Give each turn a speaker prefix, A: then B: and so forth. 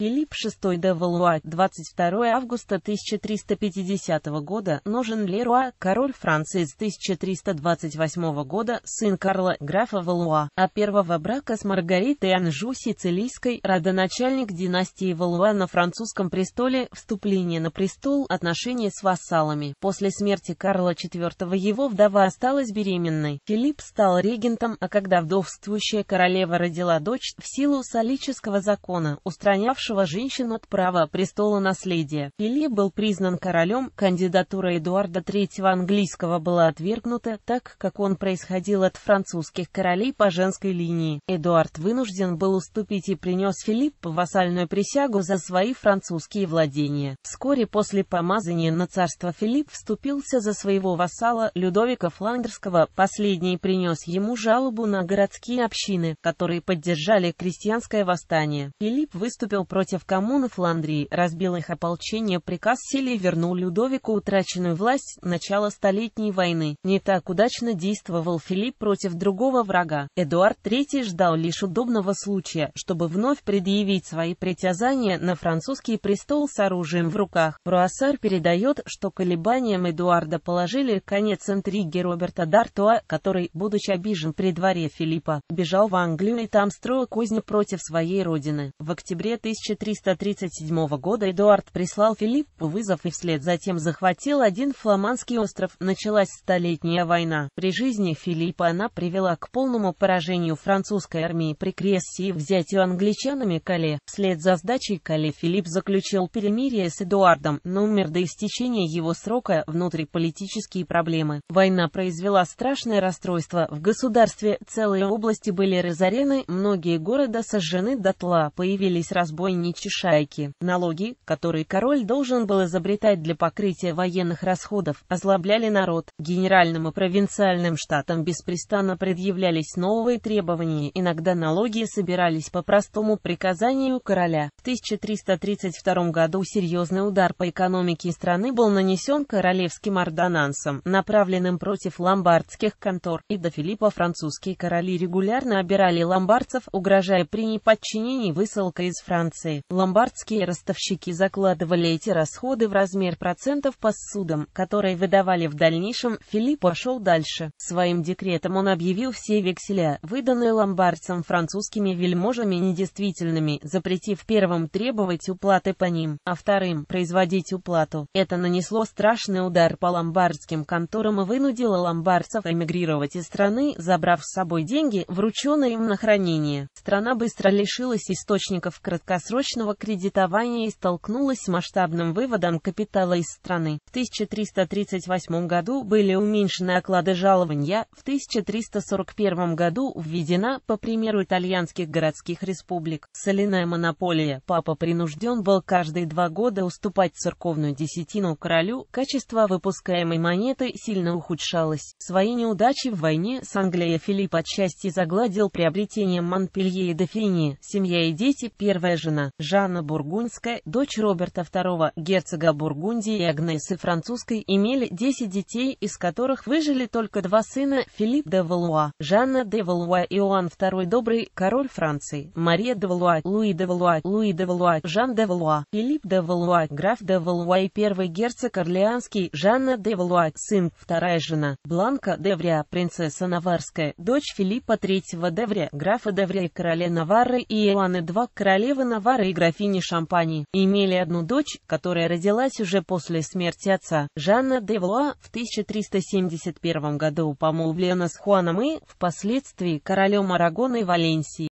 A: Филипп VI де Валуа, 22 августа 1350 года, нужен Леруа, король Франции с 1328 года, сын Карла, графа Валуа, а первого брака с Маргаритой Анжу Сицилийской, родоначальник династии Валуа на французском престоле, вступление на престол, отношения с вассалами. После смерти Карла IV его вдова осталась беременной. Филипп стал регентом, а когда вдовствующая королева родила дочь, в силу солического закона, устранявшего лишившего женщин от права престола наследия. Филипп был признан королем, кандидатура Эдуарда III английского была отвергнута, так как он происходил от французских королей по женской линии. Эдуард вынужден был уступить и принес Филиппу вассальную присягу за свои французские владения. Вскоре после помазания на царство Филипп вступился за своего вассала Людовика Фландерского, последний принес ему жалобу на городские общины, которые поддержали крестьянское восстание. Филипп выступил против против коммуны Фландрии разбил их ополчение, приказ силе вернул Людовику утраченную власть начала Столетней войны. Не так удачно действовал Филипп против другого врага. Эдуард III ждал лишь удобного случая, чтобы вновь предъявить свои притязания на французский престол с оружием в руках. Руассар передает, что колебаниям Эдуарда положили конец интриги Роберта Д'Артуа, который, будучи обижен при дворе Филиппа, бежал в Англию и там строил козни против своей родины. В октябре 1000 1337 года Эдуард прислал Филиппу вызов и вслед затем захватил один фламандский остров. Началась Столетняя война. При жизни Филиппа она привела к полному поражению французской армии при Крессе и взятию англичанами Кале. Вслед за сдачей Кале Филипп заключил перемирие с Эдуардом, но умер до истечения его срока внутриполитические проблемы. Война произвела страшное расстройство. В государстве целые области были разорены, многие города сожжены дотла, появились разбойники мошенничьи шайки. Налоги, которые король должен был изобретать для покрытия военных расходов, озлобляли народ. Генеральным и провинциальным штатам беспрестанно предъявлялись новые требования. Иногда налоги собирались по простому приказанию короля. В 1332 году серьезный удар по экономике страны был нанесен королевским ордонансом, направленным против ломбардских контор, и до Филиппа французские короли регулярно обирали ломбардцев, угрожая при неподчинении высылкой из Франции инфляции. Ломбардские ростовщики закладывали эти расходы в размер процентов по ссудам, которые выдавали в дальнейшем. Филипп пошел дальше. Своим декретом он объявил все векселя, выданные ломбардцам французскими вельможами недействительными, запретив первым требовать уплаты по ним, а вторым – производить уплату. Это нанесло страшный удар по ломбардским конторам и вынудило ломбардцев эмигрировать из страны, забрав с собой деньги, врученные им на хранение. Страна быстро лишилась источников краткосрочных долгосрочного кредитования и столкнулась с масштабным выводом капитала из страны. В 1338 году были уменьшены оклады жалования, в 1341 году введена, по примеру итальянских городских республик, соляная монополия. Папа принужден был каждые два года уступать церковную десятину королю, качество выпускаемой монеты сильно ухудшалось. Свои неудачи в войне с Англией Филипп отчасти загладил приобретением Монпелье и Дофини, семья и дети, первая жена Анна, Жанна Бургундская, дочь Роберта II, герцога Бургундии и Агнесы Французской, имели 10 детей, из которых выжили только два сына, Филипп де Валуа, Жанна де Валуа, и Иоанн II Добрый, король Франции, Мария де Валуа, Луи де Валуа, Луи де Валуа, Жан де Валуа, Филипп де Валуа, граф де Валуа и первый герцог Орлеанский, Жанна де Валуа, сын, вторая жена, Бланка де Вря, принцесса Наварская, дочь Филиппа III де Вря, графа де Вря и короля Наварры и Иоанны II, королевы Наварры, Гевара и графини Шампани, имели одну дочь, которая родилась уже после смерти отца, Жанна де Влуа, в 1371 году помолвлена с Хуаном и, впоследствии, королем Арагона и Валенсии.